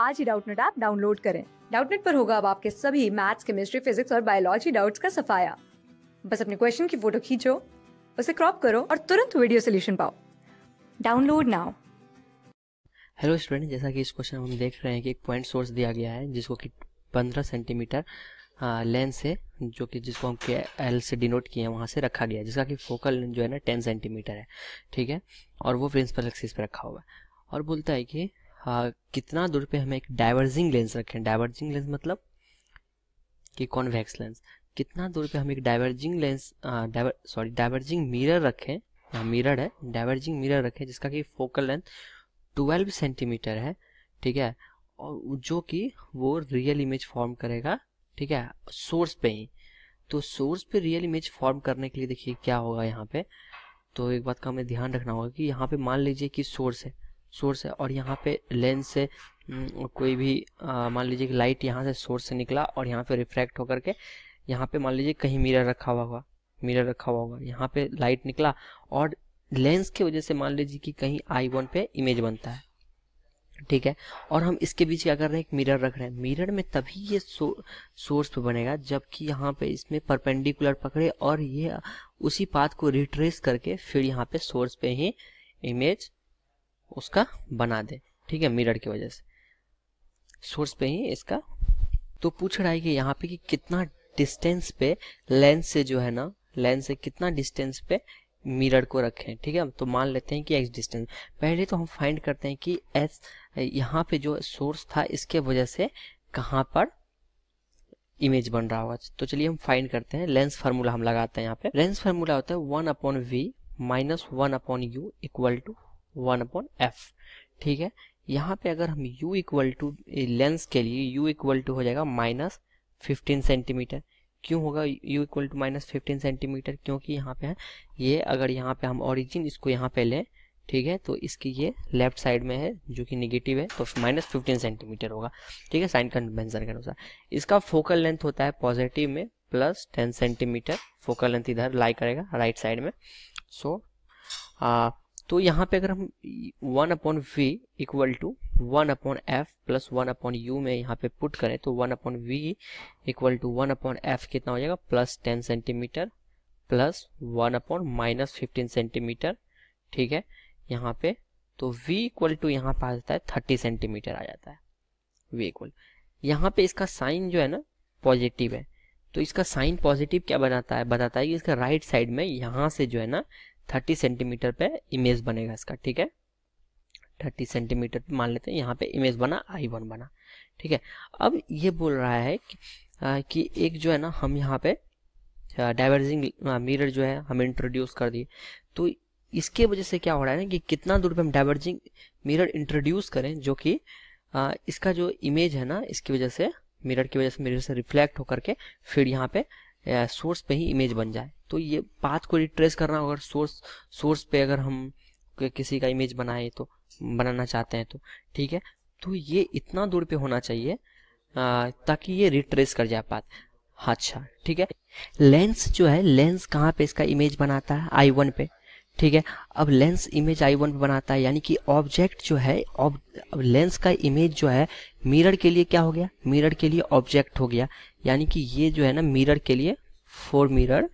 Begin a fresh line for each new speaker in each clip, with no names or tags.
आज ही Doubtnut app download करें डाउटनेट पर होगा अब आपके सभी मैथ्स केमिस्ट्री फिजिक्स और बायोलॉजी डाउट्स का सफाया बस अपने क्वेश्चन की फोटो खींचो उसे क्रॉप करो और तुरंत वीडियो सोल्यूशन पाओ डाउनलोड नाउ हेलो स्टूडेंट जैसा कि इस क्वेश्चन में हम देख रहे हैं कि एक पॉइंट सोर्स दिया गया है जिसको कि 15 सेंटीमीटर लेंस है जो कि जिसको हम के एल से डिनोट किए हैं वहाँ से रखा गया है जिसका कि फोकल जो है ना 10 सेंटीमीटर है ठीक है और वो प्रिंसिपल एक्सिस पर रखा हुआ है और बोलता है कि हाँ कितना दूर पे हमें एक डाइवर्जिंग लेंस रखें डाइवर्जिंग लेंस मतलब कि कॉन्वेक्स लेंस कितना दूर पे हम एक diverging lens diver sorry diverging mirror रखें यहाँ मिरर है डाइवर्जिंग मिरर रखें जिसका कि फोकल लेंथ 12 सेंटीमीटर है ठीक है और जो कि वो रियल इमेज फॉर्म करेगा ठीक है सोर्स पे ही तो सोर्स पे रियल इमेज फॉर्म करने के लिए देखिए क्या होगा यहाँ पे तो एक बात का हमें ध्यान रखना होगा कि यहाँ पे मान लीजिए कि सोर्स है सोर्स है और यहाँ पे लेंस से हम्म, कोई भी मान लीजिए कि लाइट यहाँ से सोर्स से निकला और यहाँ पे रिफ्रैक्ट होकर के यहाँ पे मान लीजिए कहीं मिरर रखा हुआ होगा मिरर रखा हुआ होगा यहाँ पे लाइट निकला और लेंस की वजह से मान लीजिए कि कहीं आई वन पे इमेज बनता है ठीक है और हम इसके बीच क्या कर रहे हैं एक मिरर रख रहे हैं मिरर में तभी ये सो, सोर्स पे बनेगा जबकि यहाँ पे इसमें परपेंडिकुलर पकड़े और ये उसी पाथ को रिट्रेस करके फिर यहाँ पे सोर्स पे ही इमेज उसका बना दे ठीक है मिरर की वजह से सोर्स पे ही इसका तो पूछ रहा है कि यहाँ पे कि कितना डिस्टेंस पे लेंस से जो है ना लेंस से कितना डिस्टेंस पे मिरर को रखें ठीक है तो मान लेते हैं कि एक्स डिस्टेंस पहले तो हम फाइंड करते हैं कि एस यहाँ पे जो सोर्स था इसके वजह से कहाँ पर इमेज बन रहा होगा तो चलिए हम फाइंड करते हैं लेंस फार्मूला हम लगाते हैं यहाँ पे लेंस फार्मूला होता है one upon v minus one upon u equal to one upon f ठीक है यहाँ पे अगर हम u इक्वल टू लेंस के लिए u इक्वल टू हो जाएगा माइनस फिफ्टीन सेंटीमीटर क्यों होगा u equal to minus fifteen centimetre क्योंकि यहाँ पे है ये अगर यहाँ पे हम ओरिजिन इसको यहाँ पे लें ठीक है तो इसकी ये लेफ्ट साइड में है जो कि निगेटिव है तो माइनस फिफ्टीन सेंटीमीटर होगा ठीक है साइन कन्वेंशन के अनुसार इसका फोकल लेंथ होता है पॉजिटिव में plus ten centimetre focal length इधर लाई करेगा राइट साइड में सो so, तो यहाँ पे अगर हम one upon v equal to one upon f plus one upon u में यहाँ पे पुट करें तो one upon v equal to one upon f कितना हो जाएगा plus ten centimetre plus one upon minus fifteen centimetre ठीक है यहाँ पे तो v इक्वल टू यहाँ पे आ जाता है थर्टी सेंटीमीटर आ जाता है v इक्वल यहाँ पे इसका साइन जो है ना पॉजिटिव है तो इसका साइन पॉजिटिव क्या बनाता है बताता है कि इसका राइट साइड में यहाँ से जो है ना थर्टी सेंटीमीटर पे इमेज बनेगा इसका ठीक है थर्टी सेंटीमीटर पे मान लेते हैं यहाँ पे इमेज बना आई वन बना ठीक है अब ये बोल रहा है कि, आ, कि एक जो है ना हम यहाँ पे डाइवर्जिंग मिरर जो है हम इंट्रोड्यूस कर दिए तो इसके वजह से क्या हो रहा है ना कि कितना दूर पे हम डाइवर्जिंग मिरर इंट्रोड्यूस करें जो कि आ, इसका जो इमेज है ना इसकी वजह से मिरर की वजह से मिरर से रिफ्लेक्ट होकर के फिर यहाँ पे सोर्स पे ही इमेज बन जाए तो ये पाथ को रिट्रेस करना अगर सोर्स सोर्स पे अगर हम किसी का इमेज बनाए तो बनाना चाहते हैं तो ठीक है तो ये इतना दूर पे होना चाहिए आ, ताकि ये रिट्रेस कर जाए पाथ अच्छा ठीक है लेंस जो है लेंस कहाँ पे इसका इमेज बनाता है आई वन पे ठीक है अब लेंस इमेज आई वन बनाता है यानी कि ऑब्जेक्ट जो है अब लेंस का इमेज जो है मिरर के लिए क्या हो गया मिरर के लिए ऑब्जेक्ट हो गया यानी कि ये जो है ना मिरर के लिए फोर मिरर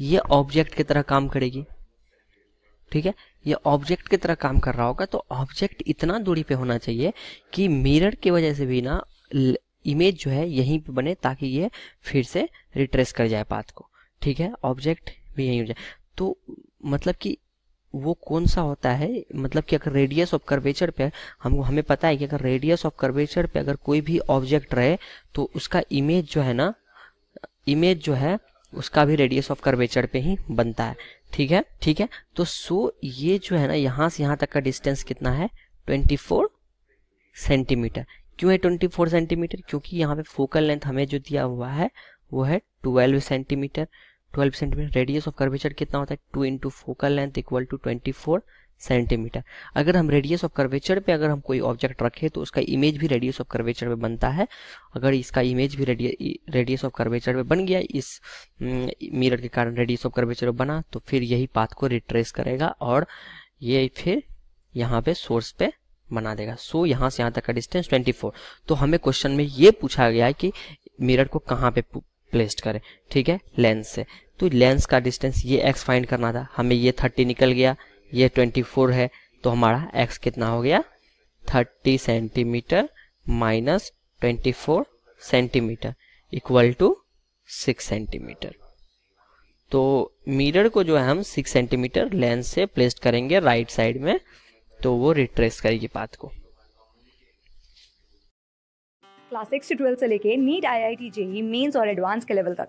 ये ऑब्जेक्ट की तरह काम करेगी ठीक है ये ऑब्जेक्ट की तरह काम कर रहा होगा तो ऑब्जेक्ट इतना दूरी पे होना चाहिए कि मिरर की वजह से भी ना इमेज जो है यहीं पे बने ताकि ये फिर से रिट्रेस कर जाए पाथ को ठीक है ऑब्जेक्ट भी यही हो जाए तो मतलब कि वो कौन सा होता है मतलब कि अगर रेडियस ऑफ कर्वेचर पे हम हमें पता है कि अगर रेडियस ऑफ कर्वेचर पे अगर कोई भी ऑब्जेक्ट रहे तो उसका इमेज जो है ना इमेज जो है उसका भी रेडियस ऑफ कर्वेचर पे ही बनता है ठीक है ठीक है तो सो ये जो है ना यहाँ से यहाँ तक का डिस्टेंस कितना है 24 सेंटीमीटर क्यों है 24 सेंटीमीटर क्योंकि यहाँ पे फोकल लेंथ हमें जो दिया हुआ है वो है 12 centimetre 12 centimetre radius of curvature कितना होता है two into focal length equal to twenty four centimetre अगर हम रेडियस ऑफ कर्वेचर पे अगर हम कोई ऑब्जेक्ट रखें तो उसका इमेज भी रेडियस ऑफ कर्वेचर पे बनता है अगर इसका इमेज भी रेडियस ऑफ कर्वेचर पे बन गया इस मिरर हम्म, के कारण रेडियस ऑफ कर्वेचर बना तो फिर यही पाथ को रिट्रेस करेगा और ये फिर यहाँ पे सोर्स पे बना देगा सो so, यहाँ से यहाँ तक का डिस्टेंस 24 तो हमें क्वेश्चन में ये पूछा गया है कि मिरर को कहाँ पे प्लेस्ड करें ठीक है लेंस से तो लेंस का डिस्टेंस ये एक्स फाइंड करना था हमें ये थर्टी निकल गया ये ट्वेंटी फोर है तो हमारा एक्स कितना हो गया thirty centimetre minus twenty four centimetre equal to six centimetre तो मिरर को जो है हम सिक्स सेंटीमीटर लेंस से प्लेस्ड करेंगे राइट साइड में तो वो रिट्रेस करेगी पाथ को क्लास सिक्स से ट्वेल्थ से लेके NEET I I T JEE Mains और एडवांस के लेवल तक